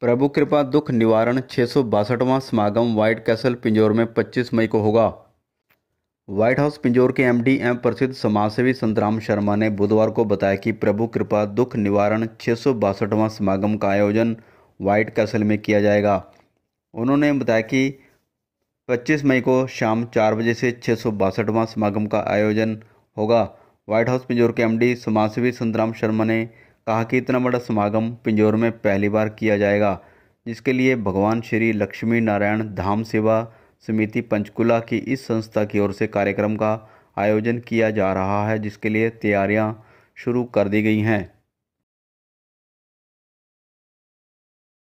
प्रभु कृपा दुख निवारण छः समागम व्हाइट कैसल पिंजौर में 25 मई को होगा व्हाइट हाउस पिंजौर के एमडी एवं प्रसिद्ध समाजसेवी संतराम शर्मा ने बुधवार को बताया कि प्रभु कृपा दुख निवारण छः समागम का आयोजन व्हाइट कैसल में किया जाएगा उन्होंने बताया कि 25 मई को शाम चार बजे से छः समागम का आयोजन होगा व्हाइट हाउस पिंजौर के एम डी समाजसेवी संतराम शर्मा ने कहा कि इतना बड़ा समागम पिंजौर में पहली बार किया जाएगा जिसके लिए भगवान श्री लक्ष्मी नारायण धाम सेवा समिति पंचकुला की इस संस्था की ओर से कार्यक्रम का आयोजन किया जा रहा है जिसके लिए तैयारियां शुरू कर दी गई हैं